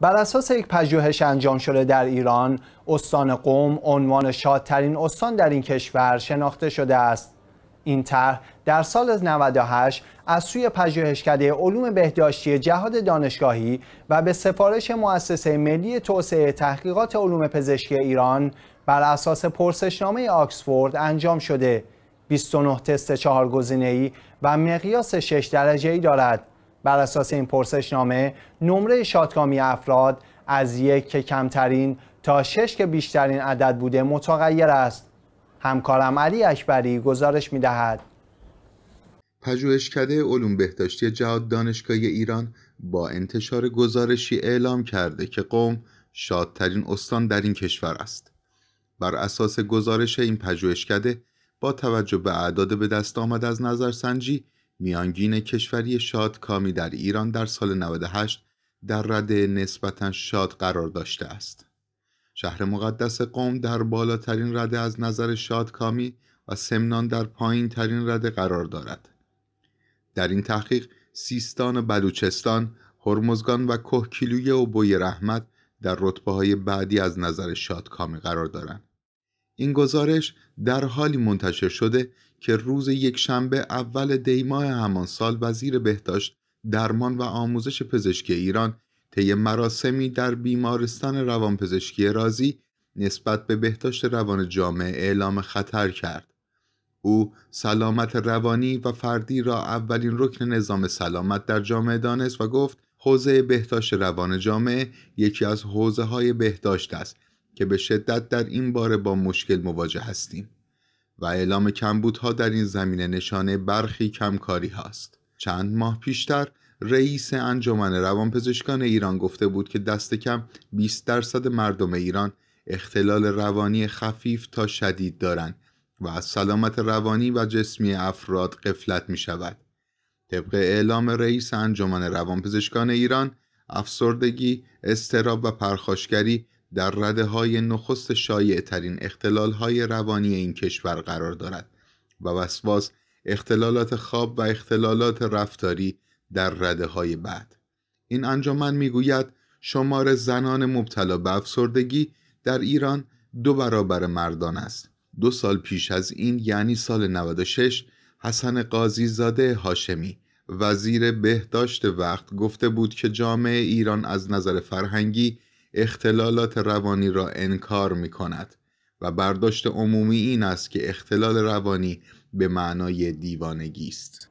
بر اساس یک پژوهش انجام شده در ایران استان قوم عنوان شادترین استان در این کشور شناخته شده است این طرح در سال 98 از سوی پژوهشکده علوم بهداشتی جهاد دانشگاهی و به سفارش مؤسسه ملی توسعه تحقیقات علوم پزشکی ایران بر اساس پرسشنامه آکسفورد انجام شده 29 تست چهار گزینه‌ای و مقیاس 6 درجه‌ای دارد بر اساس این پرسشنامه نمره شادکامی افراد از یک که کمترین تا شش که بیشترین عدد بوده متغیر است همکارم علی اکبری گزارش می دهد پژوهشکده علوم بهداشتی جهاد دانشگاه ایران با انتشار گزارشی اعلام کرده که قوم شادترین استان در این کشور است بر اساس گزارش این پژوهشکده با توجه به اعداد به دست آمد از نظرسنجی میانگین کشوری شادکامی در ایران در سال 98 در رده نسبتا شاد قرار داشته است. شهر مقدس قوم در بالاترین رده از نظر شادکامی و سمنان در پایین ترین رده قرار دارد. در این تحقیق سیستان و بلوچستان، هرمزگان و کهکیلویه و بوی رحمت در رتبه های بعدی از نظر شادکامی قرار دارند. این گزارش در حالی منتشر شده که روز یک شنبه اول دیماه همان سال وزیر بهداشت درمان و آموزش پزشکی ایران طی مراسمی در بیمارستان روانپزشکی رازی نسبت به بهداشت روان جامعه اعلام خطر کرد او سلامت روانی و فردی را اولین رکن نظام سلامت در جامعه دانست و گفت حوزه بهداشت روان جامعه یکی از حوزه های بهداشت است که به شدت در این باره با مشکل مواجه هستیم و اعلام کمبودها در این زمینه نشانه برخی کمکاری هاست چند ماه پیشتر رئیس انجمن روانپزشکان ایران گفته بود که دست کم 20 درصد مردم ایران اختلال روانی خفیف تا شدید دارند و از سلامت روانی و جسمی افراد قفلت می شود. طبق اعلام رئیس انجمن روانپزشکان ایران، افسردگی، استراب و پرخاشگری در رده های نخست شایع ترین اختلال های روانی این کشور قرار دارد و وسواس اختلالات خواب و اختلالات رفتاری در رده های بعد این انجمن میگوید شمار زنان مبتلا به افسردگی در ایران دو برابر مردان است دو سال پیش از این یعنی سال 96 حسن قاضی زاده هاشمی وزیر بهداشت وقت گفته بود که جامعه ایران از نظر فرهنگی اختلالات روانی را انکار می کند و برداشت عمومی این است که اختلال روانی به معنای دیوانگی است